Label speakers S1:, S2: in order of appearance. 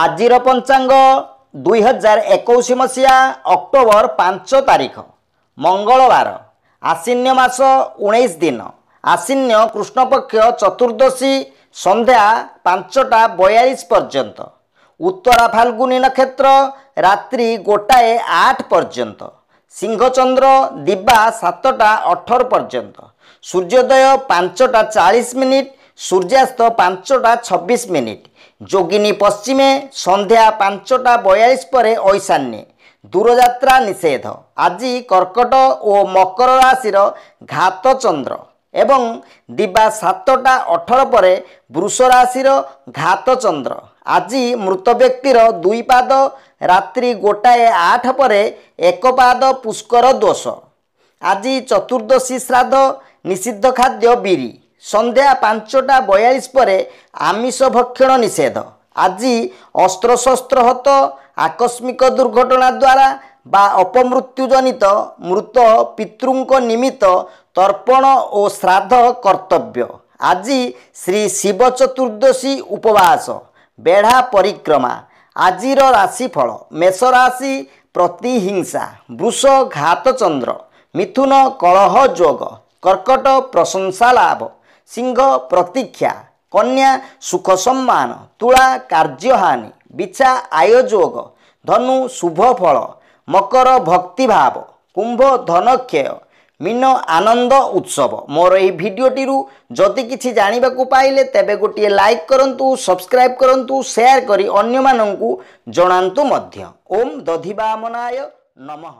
S1: ଆଜିର ପଞ୍ଚାଙ୍ଗ ଦୁଇ ହଜାର ଏକୋଇଶ ମସିହା ଅକ୍ଟୋବର ପାଞ୍ଚ ତାରିଖ ମଙ୍ଗଳବାର ଆଶ୍ଵିନ୍ୟ ମାସ ଉଣେଇଶ ଦିନ ଆଶ୍ଵିନ୍ୟ କୃଷ୍ଣପକ୍ଷ ଚତୁର୍ଦ୍ଦଶୀ ସନ୍ଧ୍ୟା ପାଞ୍ଚଟା ବୟାଳିଶ ପର୍ଯ୍ୟନ୍ତ ଉତ୍ତରା ଫାଲ୍ଗୁନି ନକ୍ଷତ୍ର ରାତ୍ରି ଗୋଟାଏ ଆଠ ପର୍ଯ୍ୟନ୍ତ ସିଂହଚନ୍ଦ୍ର ଦିବା ସାତଟା ଅଠର ପର୍ଯ୍ୟନ୍ତ ସୂର୍ଯ୍ୟୋଦୟ ପାଞ୍ଚଟା ଚାଳିଶ ମିନିଟ୍ ସୂର୍ଯ୍ୟାସ୍ତ ପାଞ୍ଚଟା ଛବିଶ ମିନିଟ୍ ଯୋଗିନୀ ପଶ୍ଚିମେ ସନ୍ଧ୍ୟା ପାଞ୍ଚଟା ବୟାଳିଶ ପରେ ଐଶାନ୍ୟେ ଦୂରଯାତ୍ରା ନିଷେଧ ଆଜି କର୍କଟ ଓ ମକର ରାଶିର ଘାତ ଚନ୍ଦ୍ର ଏବଂ ଦିବା ସାତଟା ଅଠର ପରେ ବୃଷ ରାଶିର ଘାତ ଚନ୍ଦ୍ର ଆଜି ମୃତ ବ୍ୟକ୍ତିର ଦୁଇ ପାଦ ରାତ୍ରି ଗୋଟାଏ ଆଠ ପରେ ଏକ ପାଦ ପୁଷ୍କର ଦୋଷ ଆଜି ଚତୁର୍ଦ୍ଦଶୀ ଶ୍ରାଦ୍ଧ ନିଷିଦ୍ଧ ଖାଦ୍ୟ ବିରି ସନ୍ଧ୍ୟା ପାଞ୍ଚଟା ବୟାଳିଶ ପରେ ଆମିଷ ଭକ୍ଷଣ ନିଷେଧ ଆଜି ଅସ୍ତ୍ରଶସ୍ତ୍ର ହତ ଆକସ୍ମିକ ଦୁର୍ଘଟଣା ଦ୍ୱାରା ବା ଅପମୃତ୍ୟୁ ଜନିତ ମୃତ ପିତୃଙ୍କ ନିମିତ୍ତ ତର୍ପଣ ଓ ଶ୍ରାଦ୍ଧ କର୍ତ୍ତବ୍ୟ ଆଜି ଶ୍ରୀ ଶିବ ଚତୁର୍ଦ୍ଦଶୀ ଉପବାସ ବେଢ଼ା ପରିକ୍ରମା ଆଜିର ରାଶିଫଳ ମେଷ ରାଶି ପ୍ରତିହିଂସା ବୃଷ ଘାତଚନ୍ଦ୍ର ମିଥୁନ କଳହ ଯୋଗ କର୍କଟ ପ୍ରଶଂସା ଲାଭ ସିଂହ ପ୍ରତୀକ୍ଷା କନ୍ୟା ସୁଖ ସମ୍ମାନ ତୁଳା କାର୍ଯ୍ୟହାନି ବିଛା ଆୟଯୋଗ ଧନୁ ଶୁଭ ଫଳ ମକର ଭକ୍ତିଭାବ କୁମ୍ଭ ଧନକ୍ଷୟ ମୀନ ଆନନ୍ଦ ଉତ୍ସବ ମୋର ଏହି ଭିଡ଼ିଓଟିରୁ ଯଦି କିଛି ଜାଣିବାକୁ ପାଇଲେ ତେବେ ଗୋଟିଏ ଲାଇକ୍ କରନ୍ତୁ ସବସ୍କ୍ରାଇବ୍ କରନ୍ତୁ ସେୟାର କରି ଅନ୍ୟମାନଙ୍କୁ ଜଣାନ୍ତୁ ମଧ୍ୟ ଓମ୍ ଦଧିବାମନାୟ ନମଃ